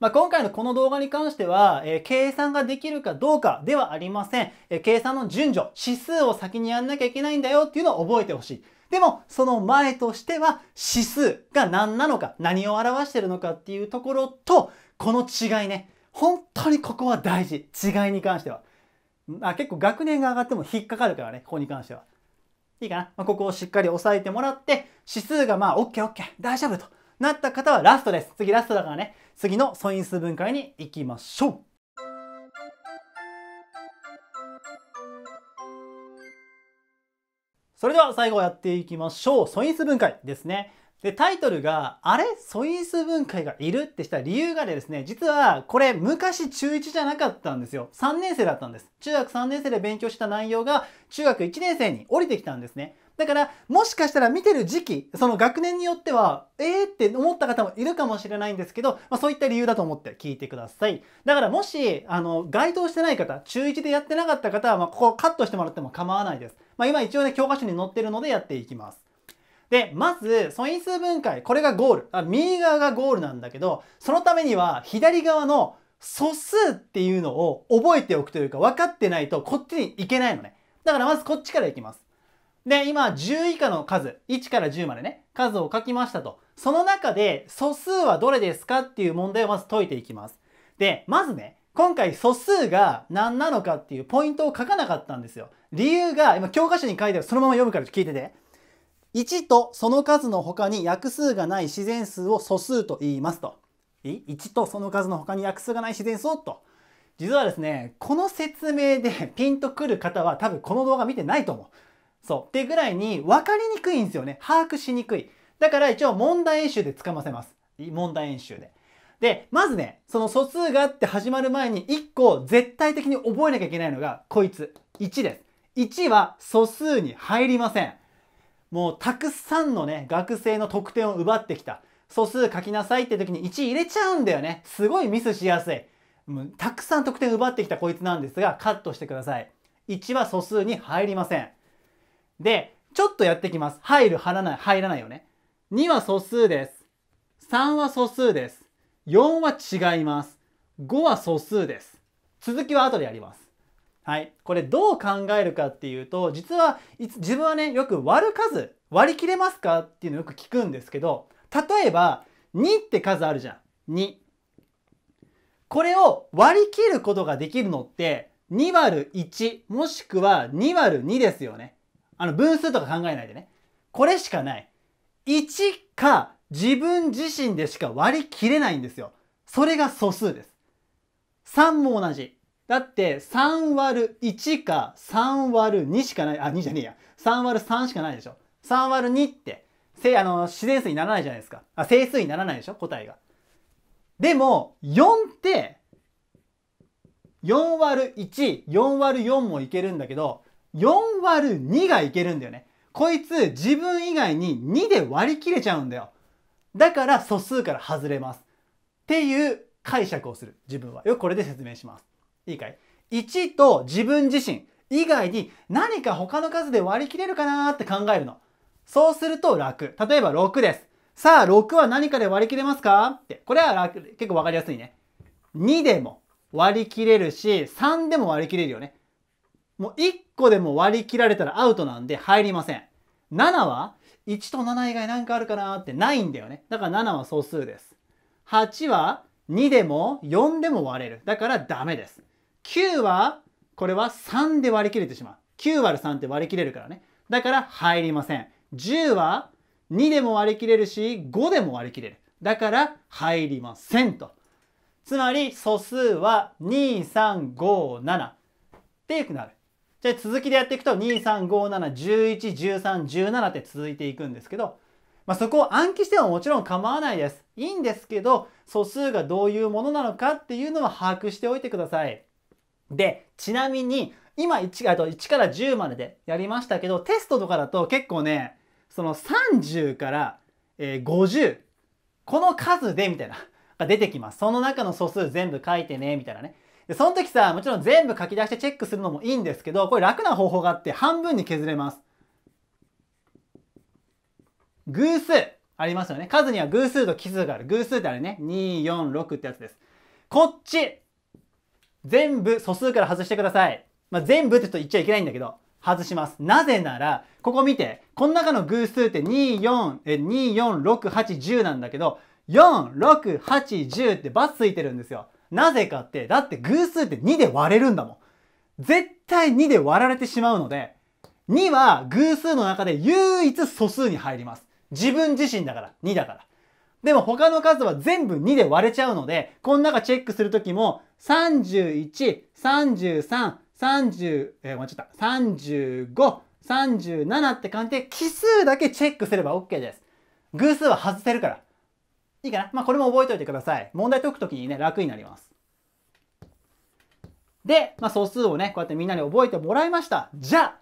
まあ、今回のこの動画に関しては、えー、計算ができるかどうかではありません。えー、計算の順序、指数を先にやんなきゃいけないんだよっていうのを覚えてほしい。でも、その前としては、指数が何なのか、何を表してるのかっていうところと、この違いね。本当にここは大事。違いに関しては。あ結構学年が上がっても引っかかるからね、ここに関しては。いいかな、まあ、ここをしっかり押さえてもらって、指数がまあ、OKOK、OK OK、大丈夫となった方はラストです。次ラストだからね。次の素因数分解に行きましょうそれでは最後やっていきましょう。素因数分解ですね。で、タイトルが、あれ素因数分解がいるってした理由がですね、実はこれ昔中1じゃなかったんですよ。3年生だったんです。中学3年生で勉強した内容が中学1年生に降りてきたんですね。だから、もしかしたら見てる時期、その学年によっては、えーって思った方もいるかもしれないんですけど、まあ、そういった理由だと思って聞いてください。だからもし、あの、該当してない方、中1でやってなかった方は、まあ、ここカットしてもらっても構わないです。まあ、今一応ね、教科書に載ってるのでやっていきます。で、まず、素因数分解、これがゴール。あ右側がゴールなんだけど、そのためには、左側の素数っていうのを覚えておくというか、分かってないと、こっちに行けないのね。だからまずこっちから行きます。で、今10以下の数、1から10までね、数を書きましたと。その中で素数はどれですかっていう問題をまず解いていきます。で、まずね、今回素数が何なのかっていうポイントを書かなかったんですよ。理由が、今教科書に書いてあるそのまま読むから聞いてて。1とその数の他に約数がない自然数を素数と言いますと。1とその数の他に約数がない自然数をと。実はですね、この説明でピンとくる方は多分この動画見てないと思う。そう。ってぐらいに分かりにくいんですよね。把握しにくい。だから一応問題演習でつかませます。問題演習で。で、まずね、その素数があって始まる前に1個絶対的に覚えなきゃいけないのがこいつ。1です。1は素数に入りません。もうたくさんのね、学生の得点を奪ってきた。素数書きなさいって時に1入れちゃうんだよね。すごいミスしやすい。もうたくさん得点奪ってきたこいつなんですが、カットしてください。1は素数に入りません。で、ちょっとやってきます。入る、入らない、入らないよね。2は素数です。3は素数です。4は違います。5は素数です。続きは後でやります。はい。これどう考えるかっていうと、実は、自分はね、よく割る数、割り切れますかっていうのをよく聞くんですけど、例えば、2って数あるじゃん。2。これを割り切ることができるのって、2割る1、もしくは2割る2ですよね。あの分数とか考えないでね。これしかない。1か自分自身でしか割り切れないんですよ。それが素数です。3も同じ。だって3割る1か3割る2しかない。あ、2じゃねえや。3割る3しかないでしょ。3割る2って、せあの自然数にならないじゃないですか。あ、整数にならないでしょ、答えが。でも、4って、4割る1、4割る4もいけるんだけど、4割る2がいけるんだよね。こいつ自分以外に2で割り切れちゃうんだよ。だから素数から外れます。っていう解釈をする。自分は。よくこれで説明します。いいかい ?1 と自分自身以外に何か他の数で割り切れるかなーって考えるの。そうすると楽。例えば6です。さあ、6は何かで割り切れますかって。これは楽結構わかりやすいね。2でも割り切れるし、3でも割り切れるよね。もう1個でも割り切られたらアウトなんで入りません。7は1と7以外なんかあるかなってないんだよね。だから7は素数です。8は2でも4でも割れる。だからダメです。9はこれは3で割り切れてしまう。9割る3って割り切れるからね。だから入りません。10は2でも割り切れるし5でも割り切れる。だから入りませんと。つまり素数は2357ってなる。じゃあ続きでやっていくと2357111317って続いていくんですけど、まあ、そこを暗記してももちろん構わないです。いいんですけど素数がどういうものなのかっていうのは把握しておいてください。でちなみに今 1, と1から10まででやりましたけどテストとかだと結構ねその30から50この数でみたいなが出てきます。その中の素数全部書いてねみたいなね。で、その時さ、もちろん全部書き出してチェックするのもいいんですけど、これ楽な方法があって半分に削れます。偶数ありますよね。数には偶数と奇数がある。偶数ってあれね、2、4、6ってやつです。こっち全部素数から外してください。まあ、全部って言っちゃいけないんだけど、外します。なぜなら、ここ見て、この中の偶数って2、4、え、2、4、6、8、10なんだけど、4、6、8、10ってバツついてるんですよ。なぜかって、だって偶数って2で割れるんだもん。絶対2で割られてしまうので、2は偶数の中で唯一素数に入ります。自分自身だから、2だから。でも他の数は全部2で割れちゃうので、この中チェックするときも、31、33、30、えー、間違った、35、37って感じで奇数だけチェックすれば OK です。偶数は外せるから。いいかなまあ、これも覚えておいてください。問題解くときにね、楽になります。で、まあ、素数をね、こうやってみんなに覚えてもらいました。じゃあ、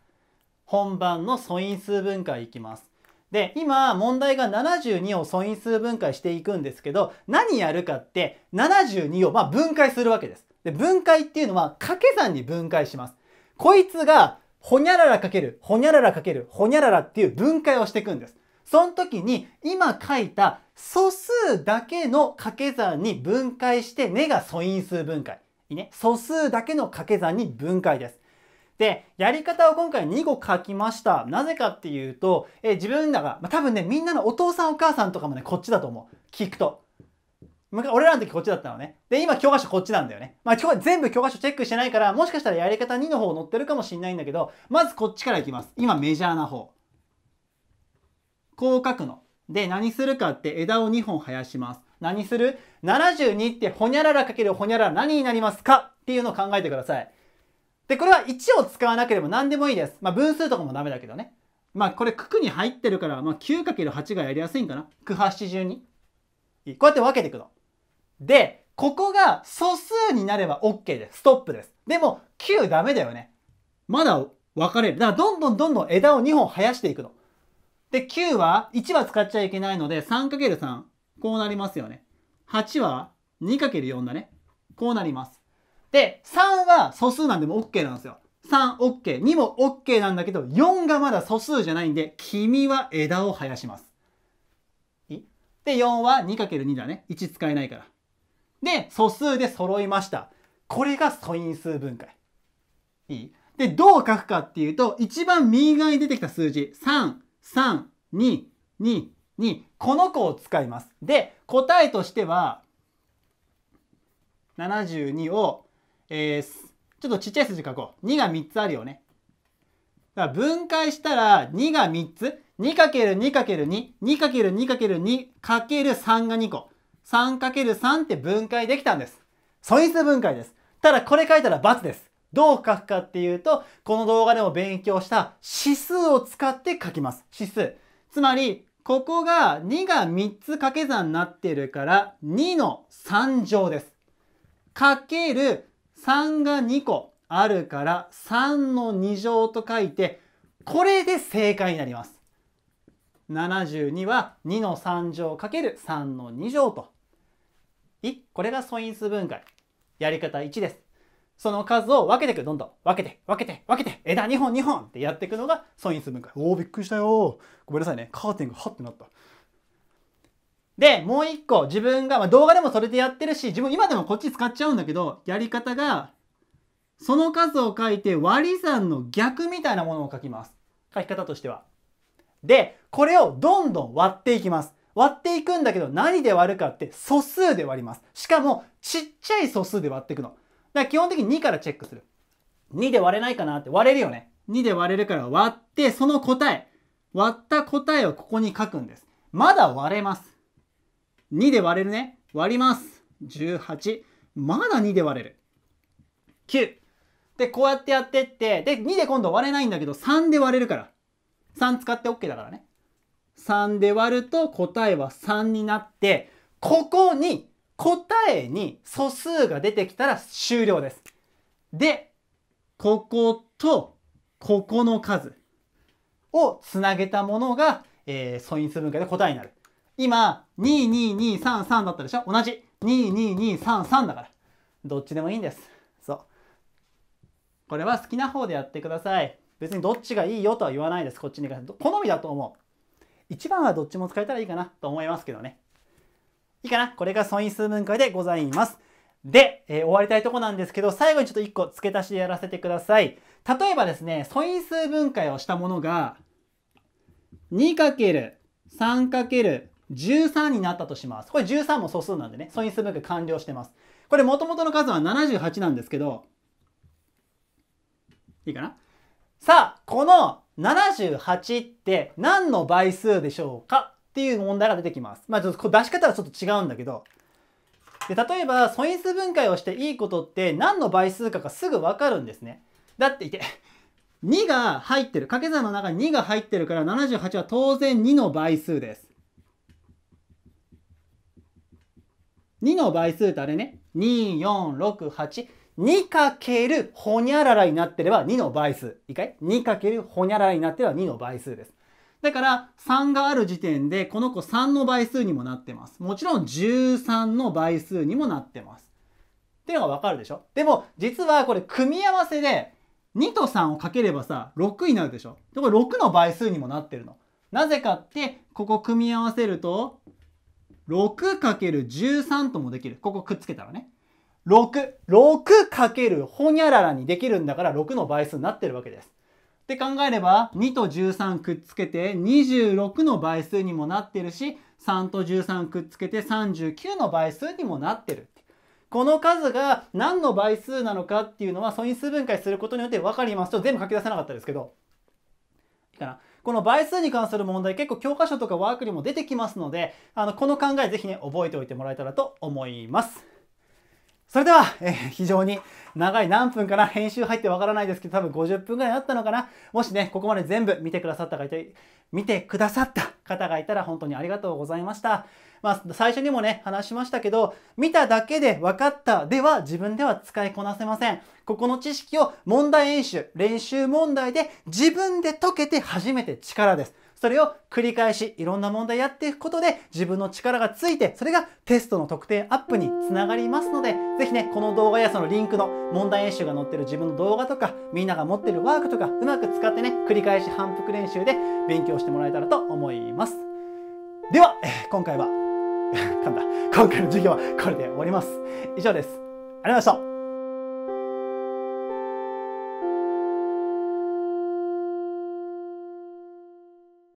本番の素因数分解いきます。で、今、問題が72を素因数分解していくんですけど、何やるかって、72をま分解するわけです。で、分解っていうのは掛け算に分解します。こいつが、ほにゃららかける、ほにゃららかける、ほにゃららっていう分解をしていくんです。その時に、今書いた素数だけの掛け算に分解して根が素因数分解。ね、素数だけの掛け算に分解です。で、やり方を今回2個書きました。なぜかっていうと、え自分らが、まあ、多分ね、みんなのお父さんお母さんとかもね、こっちだと思う。聞くと。俺らの時こっちだったのね。で、今教科書こっちなんだよね。まあ今日全部教科書チェックしてないから、もしかしたらやり方2の方載ってるかもしんないんだけど、まずこっちからいきます。今メジャーな方。こう書くの。で、何するかって枝を2本生やします。何する ?72 ってほにゃららかけるほにゃらら何になりますかっていうのを考えてください。で、これは1を使わなければ何でもいいです。まあ分数とかもダメだけどね。まあこれ九に入ってるから、まあ 9×8 がやりやすいんかな。区82。こうやって分けていくの。で、ここが素数になれば OK です。ストップです。でも9ダメだよね。まだ分かれる。だからどんどんどんどん枝を2本生やしていくの。で、9は1は使っちゃいけないので 3×3。こうなりますよね。8は 2×4 だね。こうなります。で、3は素数なんでも OK なんですよ。3、OK。2も OK なんだけど、4がまだ素数じゃないんで、君は枝を生やします。で、4は 2×2 だね。1使えないから。で、素数で揃いました。これが素因数分解。いいで、どう書くかっていうと、一番右側に出てきた数字、3、322この子を使います。で答えとしては72を、えー、ちょっとちっちゃい数字書こう。2が3つあるよね。だから分解したら2が3つ。2×2×2、2×2×2、×3 が2個。3×3 って分解できたんです。素因数分解です。ただこれ書いたら×です。どう書くかっていうと、この動画でも勉強した指数を使って書きます。指数。つまり、ここが2が3つ掛け算になってるから2の3乗です。かける3が2個あるから3の2乗と書いてこれで正解になります。72は2の3乗かける3の2乗と。いこれが素因数分解。やり方1です。その数を分けていく、どんどん。分けて、分けて、分けて、枝2本、2本ってやっていくのが素因数分解。おお、びっくりしたよ。ごめんなさいね。カーテンがハッてなった。で、もう一個、自分が、まあ、動画でもそれでやってるし、自分今でもこっち使っちゃうんだけど、やり方が、その数を書いて割り算の逆みたいなものを書きます。書き方としては。で、これをどんどん割っていきます。割っていくんだけど、何で割るかって素数で割ります。しかも、ちっちゃい素数で割っていくの。だから基本的に2からチェックする。2で割れないかなって割れるよね。2で割れるから割って、その答え、割った答えをここに書くんです。まだ割れます。2で割れるね。割ります。18。まだ2で割れる。9。で、こうやってやってって、で、2で今度割れないんだけど、3で割れるから。3使って OK だからね。3で割ると答えは3になって、ここに答えに素数が出てきたら終了です。で、こことここの数をつなげたものが、えー、素因数分解で答えになる。今、22233だったでしょ同じ。22233だから。どっちでもいいんです。そう。これは好きな方でやってください。別にどっちがいいよとは言わないです。こっちに関して。好みだと思う。一番はどっちも使えたらいいかなと思いますけどね。いいかなこれが素因数分解でございます。で、えー、終わりたいとこなんですけど、最後にちょっと一個付け足しでやらせてください。例えばですね、素因数分解をしたものが、2×3×13 になったとします。これ13も素数なんでね、素因数分解完了してます。これ元々の数は78なんですけど、いいかなさあ、この78って何の倍数でしょうかっていう問題が出てきます。まあ、ちょっと出し方はちょっと違うんだけど。で、例えば、素因数分解をしていいことって何の倍数かがすぐわかるんですね。だっていて、2 が入ってる。掛け算の中に2が入ってるから78は当然2の倍数です。2の倍数ってあれね、2468。2× ほにゃららになってれば2の倍数。いいかい ?2× ほにゃららになってれば2の倍数です。だから3がある時点でこの子3の倍数にもなってます。もちろん13の倍数にもなってます。っていうのがわかるでしょでも実はこれ組み合わせで2と3をかければさ6になるでしょこれ6の倍数にもなってるの。なぜかってここ組み合わせると 6×13 ともできる。ここくっつけたらね。6。6× ほにゃららにできるんだから6の倍数になってるわけです。って考えれば2と13くっつけて26の倍数にもなってるし3と13くっつけて39の倍数にもなってる。この数が何の倍数なのかっていうのは素因数分解することによって分かります。ちょっと全部書き出せなかったですけど。いいかな。この倍数に関する問題結構教科書とかワークにも出てきますので、あの、この考えぜひね、覚えておいてもらえたらと思います。それでは、えー、非常に、長い何分かな編集入ってわからないですけど、多分50分ぐらいあったのかなもしね、ここまで全部見てくださった方、見てくださった方がいたら本当にありがとうございました。まあ、最初にもね、話しましたけど、見ただけで分かったでは自分では使いこなせません。ここの知識を問題演習、練習問題で自分で解けて初めて力です。それを繰り返しいろんな問題やっていくことで自分の力がついて、それがテストの得点アップにつながりますので、ぜひね、この動画やそのリンクの問題演習が載ってる自分の動画とか、みんなが持ってるワークとか、うまく使ってね、繰り返し反復練習で勉強してもらえたらと思います。では、え 今回は、噛んだ。今回の授業はこれで終わります。以上です。ありがとうございました。